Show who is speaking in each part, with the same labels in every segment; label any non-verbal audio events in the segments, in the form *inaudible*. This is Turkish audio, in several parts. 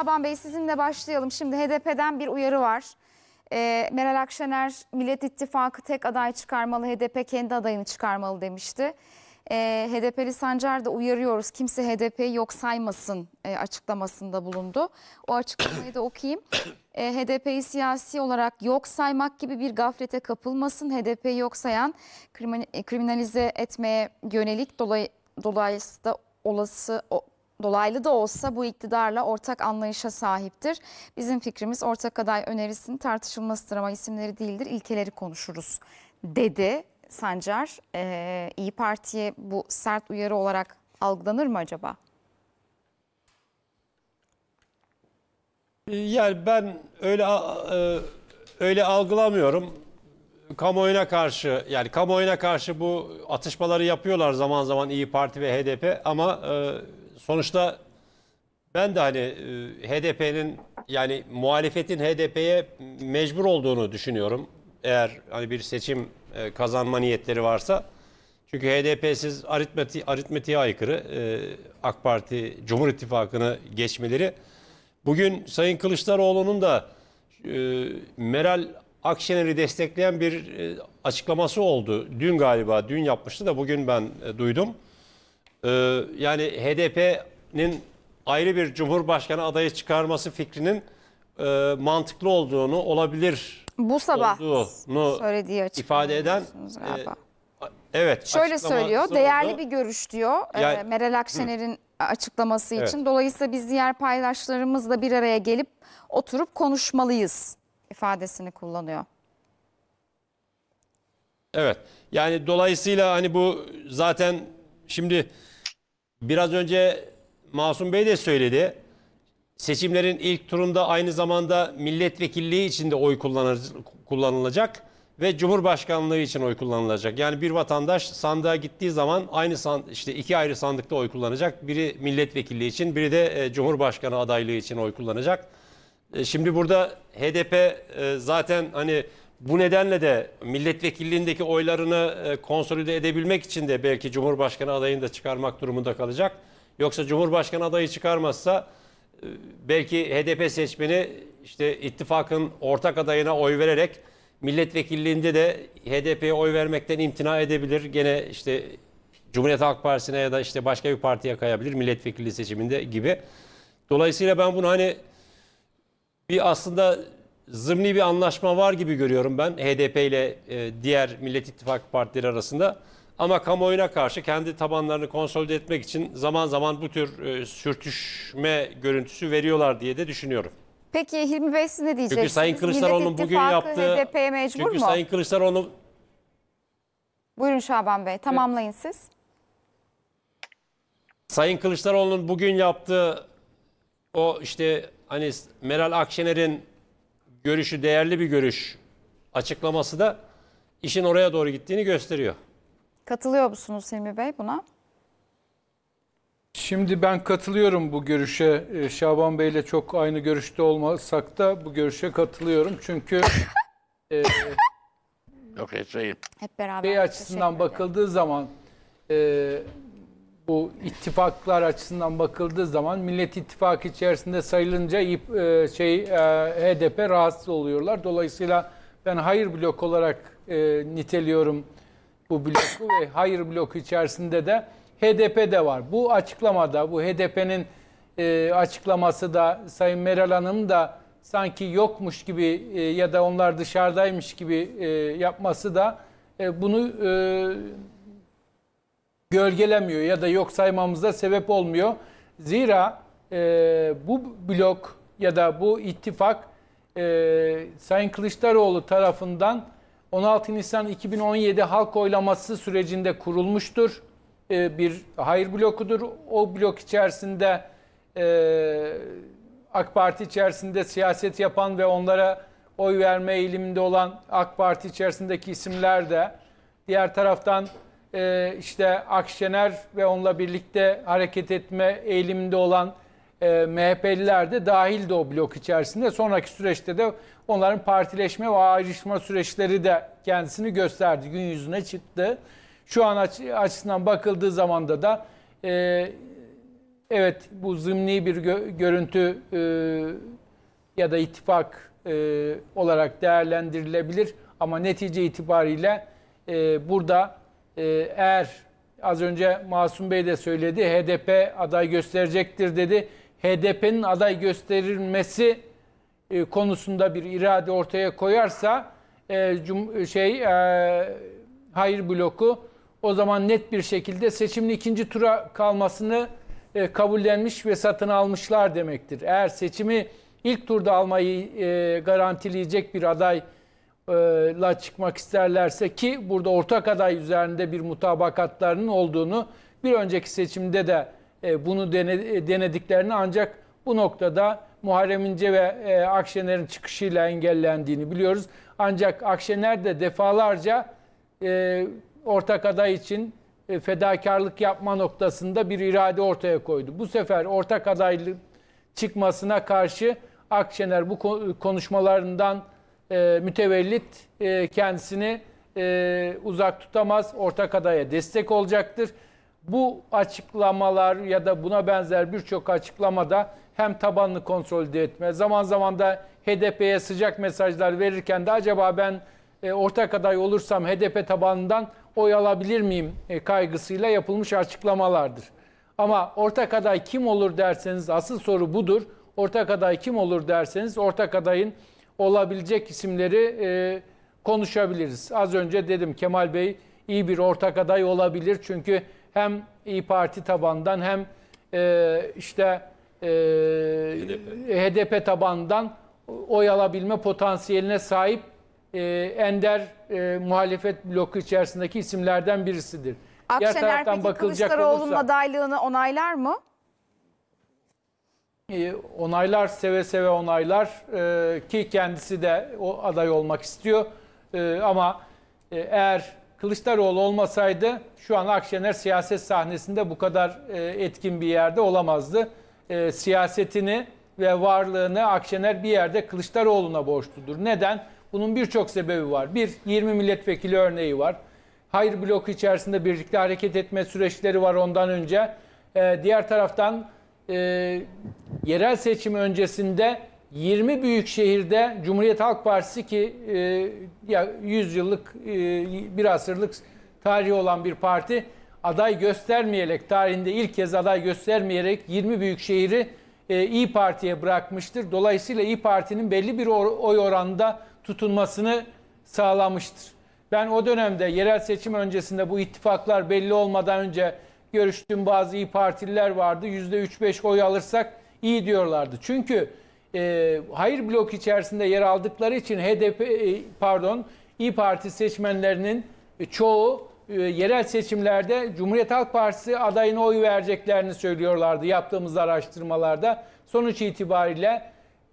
Speaker 1: Şaban Bey sizinle başlayalım. Şimdi HDP'den bir uyarı var. Ee, Meral Akşener Millet İttifakı tek aday çıkarmalı, HDP kendi adayını çıkarmalı demişti. Ee, HDP'li Sancar da uyarıyoruz kimse HDP'yi yok saymasın e, açıklamasında bulundu. O açıklamayı da okuyayım. E, ee, HDP'yi siyasi olarak yok saymak gibi bir gaflete kapılmasın. HDP'yi yok sayan kriminalize etmeye yönelik dolay, dolayısıyla olası o, dolaylı da olsa bu iktidarla ortak anlayışa sahiptir. Bizim fikrimiz ortak aday önerisinin tartışılmasıdır ama isimleri değildir, ilkeleri konuşuruz dedi Sancar. Ee, İyi Parti'ye bu sert uyarı olarak algılanır mı acaba?
Speaker 2: Ee, yani ben öyle e, öyle algılamıyorum. Kamuoyuna karşı yani kamuoyuna karşı bu atışmaları yapıyorlar zaman zaman İyi Parti ve HDP ama e, sonuçta ben de hani e, HDP'nin yani muhalefetin HDP'ye mecbur olduğunu düşünüyorum. Eğer hani bir seçim e, kazanma niyetleri varsa. Çünkü HDP'siz aritmeti, aritmetiğe aykırı e, AK Parti Cumhur İttifakı'nı geçmeleri. Bugün Sayın Kılıçdaroğlu'nun da Meral Akşener'i destekleyen bir açıklaması oldu. Dün galiba, dün yapmıştı da bugün ben duydum. Ee, yani HDP'nin ayrı bir cumhurbaşkanı adayı çıkarması fikrinin e, mantıklı olduğunu olabilir
Speaker 1: bu sabah
Speaker 2: olduğunu söylediği ifade eden e, evet şöyle söylüyor değerli oldu. bir
Speaker 1: görüş diyor e, yani, e, Meral Akşener'in hı. açıklaması evet. için dolayısıyla biz diğer paydaşlarımızla bir araya gelip oturup konuşmalıyız ifadesini kullanıyor.
Speaker 2: Evet yani dolayısıyla hani bu zaten şimdi Biraz önce Masum Bey de söyledi. Seçimlerin ilk turunda aynı zamanda milletvekilliği için de oy kullanılacak ve Cumhurbaşkanlığı için oy kullanılacak. Yani bir vatandaş sandığa gittiği zaman aynı sand işte iki ayrı sandıkta oy kullanacak. Biri milletvekilliği için, biri de e, Cumhurbaşkanı adaylığı için oy kullanacak. E, şimdi burada HDP e, zaten hani bu nedenle de milletvekilliğindeki oylarını e, konsolide edebilmek için de belki Cumhurbaşkanı adayını da çıkarmak durumunda kalacak. Yoksa Cumhurbaşkanı adayı çıkarmazsa e, belki HDP seçmeni işte ittifakın ortak adayına oy vererek milletvekilliğinde de HDP'ye oy vermekten imtina edebilir. Gene işte Cumhuriyet Halk Partisi'ne ya da işte başka bir partiye kayabilir milletvekili seçiminde gibi. Dolayısıyla ben bunu hani bir aslında zımni bir anlaşma var gibi görüyorum ben HDP ile e, diğer Millet İttifak partileri arasında. Ama kamuoyuna karşı kendi tabanlarını konsolide etmek için zaman zaman bu tür e, sürtüşme görüntüsü veriyorlar diye de düşünüyorum.
Speaker 1: Peki Hilmi Bey siz ne diyeceksiniz? Çünkü Sayın Kılıçdaroğlu'nun bugün yaptığı... HDP'ye mecbur çünkü mu? Çünkü Sayın
Speaker 2: Kılıçdaroğlu...
Speaker 1: Buyurun Şaban Bey tamamlayın evet. siz.
Speaker 2: Sayın Kılıçdaroğlu'nun bugün yaptığı o işte hani Meral Akşener'in görüşü değerli bir görüş açıklaması da işin oraya doğru gittiğini gösteriyor.
Speaker 1: Katılıyor musunuz Hilmi Bey buna?
Speaker 3: Şimdi ben katılıyorum bu görüşe. Ee, Şaban Bey ile çok aynı görüşte olmasak da bu görüşe katılıyorum. Çünkü *laughs* e, Yok, hep beraber Bey açısından bakıldığı zaman e, bu ittifaklar açısından bakıldığı zaman Millet İttifakı içerisinde sayılınca e, şey e, HDP rahatsız oluyorlar. Dolayısıyla ben hayır blok olarak e, niteliyorum bu bloku ve hayır Blok içerisinde de HDP de var. Bu açıklamada bu HDP'nin açıklaması da Sayın Meral Hanım da sanki yokmuş gibi ya da onlar dışarıdaymış gibi yapması da bunu gölgelemiyor ya da yok saymamıza sebep olmuyor. Zira e, bu blok ya da bu ittifak e, Sayın Kılıçdaroğlu tarafından 16 Nisan 2017 halk oylaması sürecinde kurulmuştur. E, bir hayır blokudur. O blok içerisinde e, AK Parti içerisinde siyaset yapan ve onlara oy verme eğiliminde olan AK Parti içerisindeki isimler de diğer taraftan ee, işte Akşener ve onunla birlikte hareket etme eğiliminde olan e, MHP'liler de dahil de o blok içerisinde. Sonraki süreçte de onların partileşme ve ayrışma süreçleri de kendisini gösterdi. Gün yüzüne çıktı. Şu an açısından bakıldığı zamanda da e, evet bu zımni bir görüntü e, ya da ittifak e, olarak değerlendirilebilir. Ama netice itibariyle e, burada ee, eğer az önce Masum Bey de söyledi HDP aday gösterecektir dedi. HDP'nin aday gösterilmesi e, konusunda bir irade ortaya koyarsa e, cum, şey e, hayır bloku o zaman net bir şekilde seçimin ikinci tura kalmasını e, kabullenmiş ve satın almışlar demektir. Eğer seçimi ilk turda almayı e, garantileyecek bir aday e, la çıkmak isterlerse ki burada ortak aday üzerinde bir mutabakatlarının olduğunu bir önceki seçimde de e, bunu e, denediklerini ancak bu noktada Muharrem İnce ve Akşener'in çıkışıyla engellendiğini biliyoruz. Ancak Akşener de defalarca ortak aday için fedakarlık yapma noktasında bir irade ortaya koydu. Bu sefer ortak adaylık çıkmasına karşı Akşener bu konuşmalarından e, mütevellit e, kendisini e, uzak tutamaz, ortak adaya destek olacaktır. Bu açıklamalar ya da buna benzer birçok açıklamada hem tabanını konsolide etme, zaman zaman da HDP'ye sıcak mesajlar verirken de acaba ben e, ortak aday olursam HDP tabanından oy alabilir miyim e, kaygısıyla yapılmış açıklamalardır. Ama ortak aday kim olur derseniz asıl soru budur. Ortak aday kim olur derseniz ortak adayın olabilecek isimleri e, konuşabiliriz. Az önce dedim Kemal Bey iyi bir ortak aday olabilir. Çünkü hem İyi Parti tabandan hem e, işte e, HDP. HDP tabandan oy alabilme potansiyeline sahip e, ender e, muhalefet bloku içerisindeki isimlerden birisidir. Akşener peki bakılacak Kılıçdaroğlu'nun olursa,
Speaker 1: adaylığını onaylar mı?
Speaker 3: onaylar, seve seve onaylar e, ki kendisi de o aday olmak istiyor. E, ama e, eğer Kılıçdaroğlu olmasaydı şu an Akşener siyaset sahnesinde bu kadar e, etkin bir yerde olamazdı. E, siyasetini ve varlığını Akşener bir yerde Kılıçdaroğlu'na borçludur. Neden? Bunun birçok sebebi var. Bir, 20 milletvekili örneği var. Hayır bloku içerisinde birlikte hareket etme süreçleri var ondan önce. E, diğer taraftan e, yerel seçim öncesinde 20 büyük şehirde Cumhuriyet Halk Partisi ki e, ya 100 yıllık e, bir asırlık tarihi olan bir parti aday göstermeyerek tarihinde ilk kez aday göstermeyerek 20 büyük şehri e, İyi Parti'ye bırakmıştır. Dolayısıyla İyi Parti'nin belli bir oy oranında tutunmasını sağlamıştır. Ben o dönemde yerel seçim öncesinde bu ittifaklar belli olmadan önce görüştüğüm bazı İyi Partililer vardı. %3-5 oy alırsak iyi diyorlardı. Çünkü e, hayır blok içerisinde yer aldıkları için HDP e, pardon İyi Parti seçmenlerinin e, çoğu e, yerel seçimlerde Cumhuriyet Halk Partisi adayına oy vereceklerini söylüyorlardı yaptığımız araştırmalarda. Sonuç itibariyle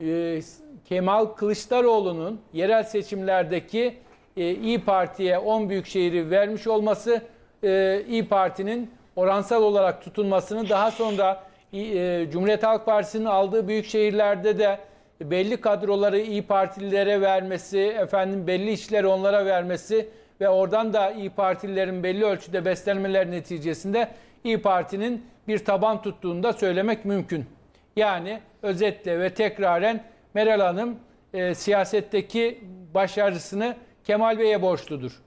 Speaker 3: e, Kemal Kılıçdaroğlu'nun yerel seçimlerdeki e, İyi Parti'ye 10 büyük şehri vermiş olması e, İyi Parti'nin oransal olarak tutunmasını daha sonra e, Cumhuriyet Halk Partisi'nin aldığı büyük şehirlerde de belli kadroları iyi partililere vermesi, efendim belli işleri onlara vermesi ve oradan da iyi partilerin belli ölçüde beslenmeler neticesinde iyi Parti'nin bir taban tuttuğunu da söylemek mümkün. Yani özetle ve tekraren Meral Hanım e, siyasetteki başarısını Kemal Bey'e borçludur.